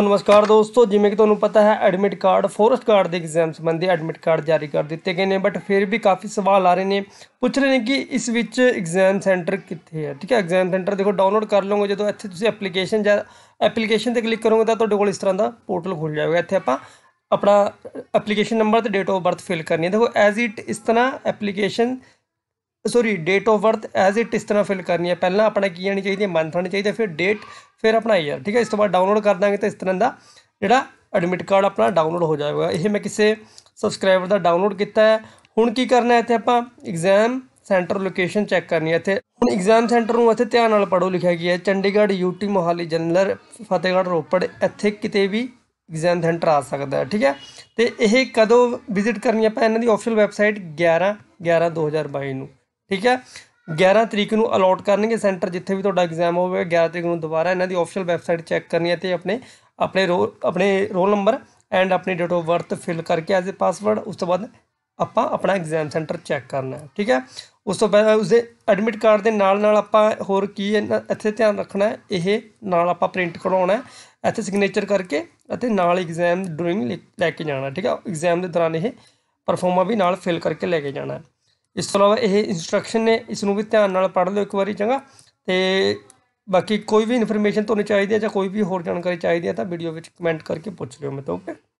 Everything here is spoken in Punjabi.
ਨਮਸਕਾਰ ਦੋਸਤੋ ਜਿਵੇਂ ਕਿ ਤੁਹਾਨੂੰ ਪਤਾ ਹੈ ਐਡਮਿਟ ਕਾਰਡ ਫੋਰਸਟ ਕਾਰਡ ਦੇ ਐਗਜ਼ਾਮ ਸੰਬੰਧੀ ਐਡਮਿਟ ਕਾਰਡ ਜਾਰੀ ਕਰ ਦਿੱਤੇ ਗਏ ਨੇ ਬਟ ਫਿਰ ਵੀ ਕਾਫੀ ਸਵਾਲ ਆ ਰਹੇ ਨੇ ਪੁੱਛ ਰਹੇ ਨੇ ਕਿ ਇਸ ਵਿੱਚ ਐਗਜ਼ਾਮ ਸੈਂਟਰ ਕਿੱਥੇ ਹੈ ਠੀਕ ਹੈ ਐਗਜ਼ਾਮ ਸੈਂਟਰ ਦੇਖੋ ਡਾਊਨਲੋਡ ਕਰ ਲਓਗੇ ਜਦੋਂ ਇੱਥੇ ਤੁਸੀਂ ਐਪਲੀਕੇਸ਼ਨ ਜਾਂ ਐਪਲੀਕੇਸ਼ਨ ਤੇ ਕਲਿੱਕ ਕਰੋਗੇ ਤਾਂ ਤੁਹਾਡੇ ਕੋਲ ਇਸ ਤਰ੍ਹਾਂ ਦਾ ਪੋਰਟਲ ਖੁੱਲ ਜਾਵੇਗਾ ਇੱਥੇ ਆਪਾਂ ਆਪਣਾ ਐਪਲੀਕੇਸ਼ਨ ਨੰਬਰ ਤੇ ਡੇਟ ਆਫ ਬਰਥ ਫਿਲ ਕਰਨੀ ਹੈ ਦੇਖੋ ਐਜ਼ ਇਟ ਇਸ ਤਰ੍ਹਾਂ application sorry date of birth as it ਇਸ ਤਰ੍ਹਾਂ ਫਿਲ ਕਰਨੀ ਹੈ ਪਹਿਲਾਂ ਆਪਣਾ ਕੀ ਆਣੀ ਚਾਹੀਦੀ ਹੈ ਮੰਥ ਆਣੀ ਹੈ ਫਿਰ ਡੇਟ ਫਿਰ ਆਪਣਾ ਯਾਰ ਠੀਕ ਹੈ ਇਸ ਤੋਂ ਬਾਅਦ ਡਾਊਨਲੋਡ ਕਰ ਦਾਂਗੇ ਤਾਂ ਇਸ ਤਰ੍ਹਾਂ ਦਾ ਜਿਹੜਾ ਐਡਮਿਟ ਕਾਰਡ ਆਪਣਾ ਡਾਊਨਲੋਡ ਹੋ ਜਾਵੇਗਾ ਇਹ ਮੈਂ ਕਿਸੇ ਸਬਸਕ੍ਰਾਈਬਰ ਦਾ ਡਾਊਨਲੋਡ ਕੀਤਾ ਹੈ ਹੁਣ ਕੀ ਕਰਨਾ ਹੈ ਇੱਥੇ ਆਪਾਂ ਐਗਜ਼ਾਮ ਸੈਂਟਰ ਲੋਕੇਸ਼ਨ ਚੈੱਕ ਕਰਨੀ ਹੈ ਇੱਥੇ ਹੁਣ ਐਗਜ਼ਾਮ ਸੈਂਟਰ ਨੂੰ ਇੱਥੇ ਧਿਆਨ ਨਾਲ ਪੜੋ ਲਿਖਿਆ ਗਿਆ ਹੈ ਚੰਡੀਗੜ੍ਹ ਯੂਟੀ ਮੋਹਾਲੀ ਜਨਰਲ ਫਤਿਹਗੜ੍ਹ ਰੋਪੜ ਇੱਥੇ ਕਿਤੇ ਵੀ ਐਗਜ਼ਾਮ ਸੈਂਟਰ ਆ ਸਕਦਾ ਹੈ ਠੀਕ ਹੈ ਤੇ ਇਹ ਕਦੋਂ ਵਿਜ਼ਿਟ ਕਰਨੀ ਆਪਾਂ ਇਹਨਾਂ ਦੀ ਆਫੀਸ਼ੀਅਲ ਵੈਬਸਾਈਟ 11 11 2022 ਨੂੰ ਠੀਕ ਹੈ 11 ਤਰੀਕ ਨੂੰ ਅਲੋਟ ਕਰਨਗੇ ਸੈਂਟਰ ਜਿੱਥੇ ਵੀ ਤੁਹਾਡਾ ਐਗਜ਼ਾਮ ਹੋਵੇ 11 ਤਰੀਕ ਨੂੰ ਦੁਬਾਰਾ ਇਹਨਾਂ ਦੀ ਆਫੀਸ਼ੀਅਲ ਵੈਬਸਾਈਟ ਚੈੱਕ ਕਰਨੀ ਹੈ ਤੇ ਆਪਣੇ ਆਪਣੇ ਰੋਲ ਆਪਣੇ ਰੋਲ ਨੰਬਰ ਐਂਡ ਆਪਣੀ ਡੇਟ ਆਫ ਬਰਥ ਫਿਲ ਕਰਕੇ ਐਜ਼ ਅ ਪਾਸਵਰਡ ਉਸ ਤੋਂ ਬਾਅਦ ਆਪਾਂ ਆਪਣਾ ਐਗਜ਼ਾਮ ਸੈਂਟਰ ਚੈੱਕ ਕਰਨਾ ਹੈ ਠੀਕ ਹੈ ਉਸ ਤੋਂ ਬਾਅਦ ਉਸਦੇ ਐਡਮਿਟ ਕਾਰਡ ਦੇ ਨਾਲ ਨਾਲ ਆਪਾਂ ਹੋਰ ਕੀ ਇੱਥੇ ਧਿਆਨ ਰੱਖਣਾ ਹੈ ਇਹ ਨਾਲ ਆਪਾਂ ਪ੍ਰਿੰਟ ਕਢਾਉਣਾ ਹੈ ਇੱਥੇ ਸਿਗਨੇਚਰ ਕਰਕੇ ਅਤੇ ਨਾਲ ਐਗਜ਼ਾਮ ਡੂਇੰਗ ਲੈ ਕੇ ਜਾਣਾ ਠੀਕ ਹੈ ਐਗਜ਼ਾਮ ਦੇ ਦੌਰਾਨ ਇਹ ਪਰਫਾਰਮਾ ਵੀ ਨਾਲ ਫਿਲ ਕਰਕੇ ਲੈ ਕੇ ਜਾਣਾ ਹੈ ਇਸ ਤੋਂ ਇਲਾਵਾ ਇਹ ਇਨਸਟਰਕਸ਼ਨ ਨੇ ਇਸ ਨੂੰ ਵੀ ਧਿਆਨ ਨਾਲ ਪੜ੍ਹ ਲਓ ਇੱਕ ਵਾਰੀ ਚੰਗਾ ਤੇ ਬਾਕੀ ਕੋਈ ਵੀ ਇਨਫੋਰਮੇਸ਼ਨ ਤੁਹਾਨੂੰ ਚਾਹੀਦੀ ਹੈ ਜਾਂ ਕੋਈ ਵੀ ਹੋਰ ਜਾਣਕਾਰੀ ਚਾਹੀਦੀ ਹੈ ਤਾਂ ਵੀਡੀਓ ਵਿੱਚ ਕਮੈਂਟ ਕਰਕੇ ਪੁੱਛ ਲਿਓ ਮੈਨੂੰ ਓਕੇ